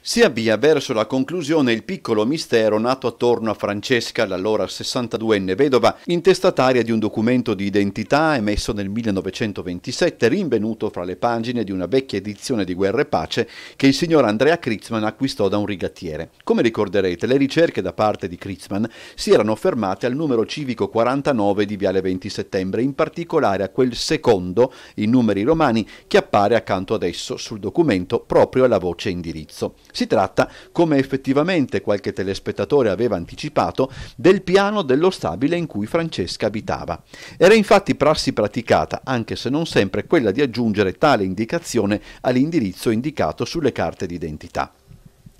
Si avvia verso la conclusione il piccolo mistero nato attorno a Francesca, l'allora 62enne vedova, intestataria di un documento di identità emesso nel 1927, rinvenuto fra le pagine di una vecchia edizione di Guerra e Pace che il signor Andrea Kritzmann acquistò da un rigattiere. Come ricorderete, le ricerche da parte di Kritzmann si erano fermate al numero civico 49 di Viale 20 Settembre, in particolare a quel secondo, in numeri romani, che appare accanto ad esso sul documento proprio alla voce indirizzo. Si tratta, come effettivamente qualche telespettatore aveva anticipato, del piano dello stabile in cui Francesca abitava. Era infatti prassi praticata, anche se non sempre, quella di aggiungere tale indicazione all'indirizzo indicato sulle carte d'identità.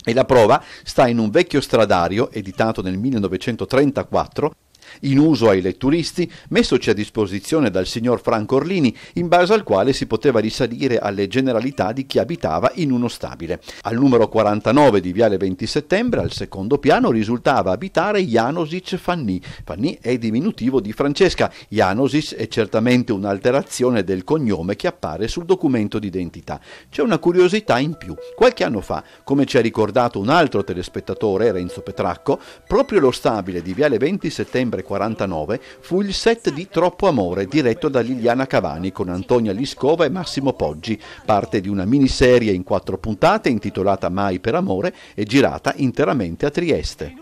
E la prova sta in un vecchio stradario, editato nel 1934, in uso ai letturisti, messoci a disposizione dal signor Franco Orlini, in base al quale si poteva risalire alle generalità di chi abitava in uno stabile. Al numero 49 di Viale 20 Settembre, al secondo piano, risultava abitare Janosic Fanny. Fanny è diminutivo di Francesca. Janosic è certamente un'alterazione del cognome che appare sul documento d'identità. C'è una curiosità in più. Qualche anno fa, come ci ha ricordato un altro telespettatore, Renzo Petracco, proprio lo stabile di Viale 20 Settembre novembre 49 fu il set di Troppo Amore diretto da Liliana Cavani con Antonia Liscova e Massimo Poggi, parte di una miniserie in quattro puntate intitolata Mai per amore e girata interamente a Trieste.